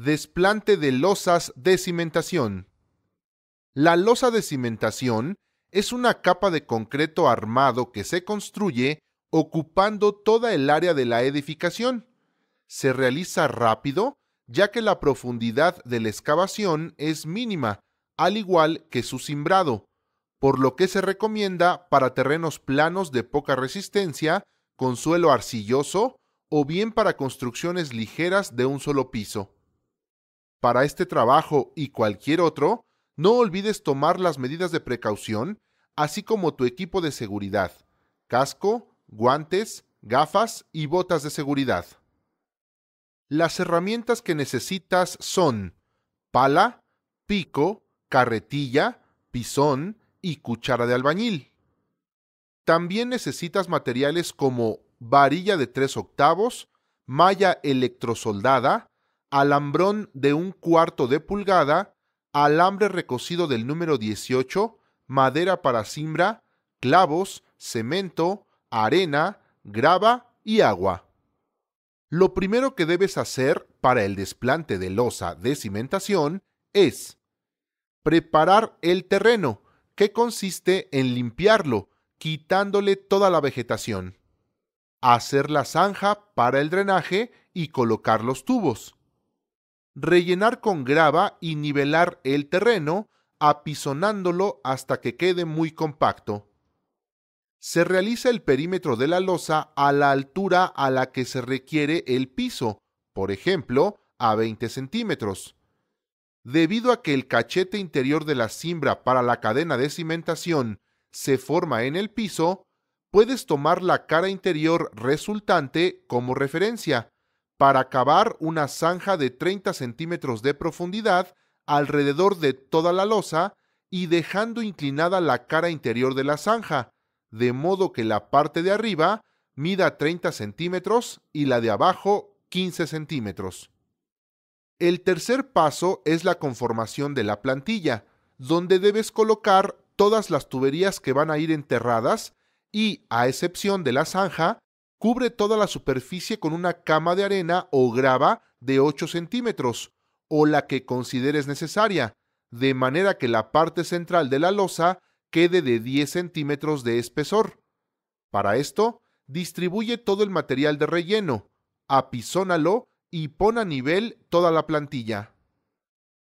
desplante de losas de cimentación. La losa de cimentación es una capa de concreto armado que se construye ocupando toda el área de la edificación. Se realiza rápido ya que la profundidad de la excavación es mínima, al igual que su cimbrado, por lo que se recomienda para terrenos planos de poca resistencia, con suelo arcilloso o bien para construcciones ligeras de un solo piso. Para este trabajo y cualquier otro, no olvides tomar las medidas de precaución, así como tu equipo de seguridad, casco, guantes, gafas y botas de seguridad. Las herramientas que necesitas son pala, pico, carretilla, pisón y cuchara de albañil. También necesitas materiales como varilla de 3 octavos, malla electrosoldada, alambrón de un cuarto de pulgada, alambre recocido del número 18, madera para simbra, clavos, cemento, arena, grava y agua. Lo primero que debes hacer para el desplante de losa de cimentación es preparar el terreno, que consiste en limpiarlo, quitándole toda la vegetación, hacer la zanja para el drenaje y colocar los tubos, rellenar con grava y nivelar el terreno, apisonándolo hasta que quede muy compacto. Se realiza el perímetro de la losa a la altura a la que se requiere el piso, por ejemplo, a 20 centímetros. Debido a que el cachete interior de la cimbra para la cadena de cimentación se forma en el piso, puedes tomar la cara interior resultante como referencia, para cavar una zanja de 30 centímetros de profundidad alrededor de toda la losa y dejando inclinada la cara interior de la zanja, de modo que la parte de arriba mida 30 centímetros y la de abajo 15 centímetros. El tercer paso es la conformación de la plantilla, donde debes colocar todas las tuberías que van a ir enterradas y, a excepción de la zanja, Cubre toda la superficie con una cama de arena o grava de 8 centímetros o la que consideres necesaria, de manera que la parte central de la losa quede de 10 centímetros de espesor. Para esto, distribuye todo el material de relleno, apisónalo y pon a nivel toda la plantilla.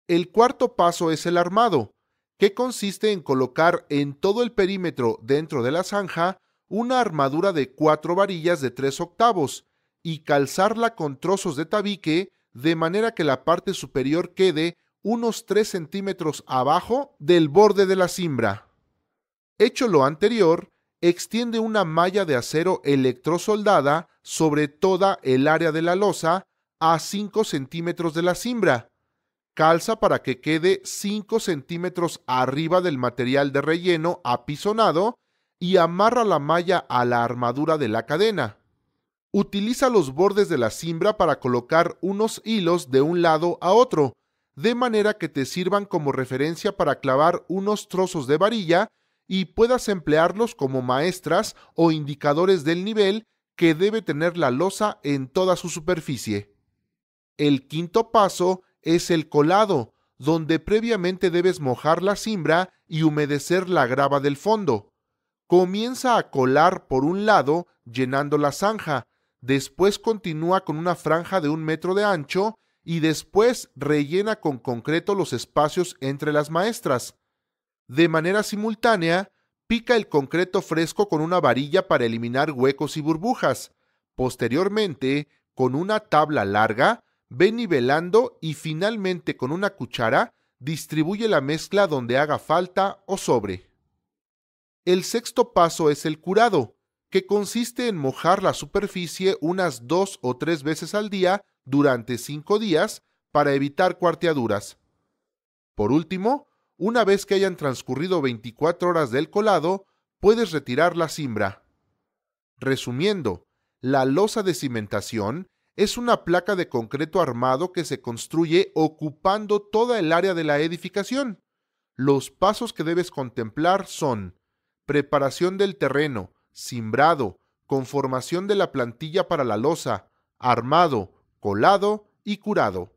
El cuarto paso es el armado, que consiste en colocar en todo el perímetro dentro de la zanja una armadura de cuatro varillas de tres octavos y calzarla con trozos de tabique de manera que la parte superior quede unos 3 centímetros abajo del borde de la cimbra. Hecho lo anterior, extiende una malla de acero electrosoldada sobre toda el área de la losa a 5 centímetros de la cimbra. Calza para que quede 5 centímetros arriba del material de relleno apisonado y amarra la malla a la armadura de la cadena. Utiliza los bordes de la cimbra para colocar unos hilos de un lado a otro, de manera que te sirvan como referencia para clavar unos trozos de varilla y puedas emplearlos como maestras o indicadores del nivel que debe tener la losa en toda su superficie. El quinto paso es el colado, donde previamente debes mojar la simbra y humedecer la grava del fondo comienza a colar por un lado llenando la zanja, después continúa con una franja de un metro de ancho y después rellena con concreto los espacios entre las maestras. De manera simultánea, pica el concreto fresco con una varilla para eliminar huecos y burbujas. Posteriormente, con una tabla larga, ve nivelando y finalmente con una cuchara distribuye la mezcla donde haga falta o sobre. El sexto paso es el curado, que consiste en mojar la superficie unas dos o tres veces al día durante cinco días para evitar cuarteaduras. Por último, una vez que hayan transcurrido 24 horas del colado, puedes retirar la simbra. Resumiendo, la losa de cimentación es una placa de concreto armado que se construye ocupando toda el área de la edificación. Los pasos que debes contemplar son preparación del terreno, simbrado, conformación de la plantilla para la losa, armado, colado y curado.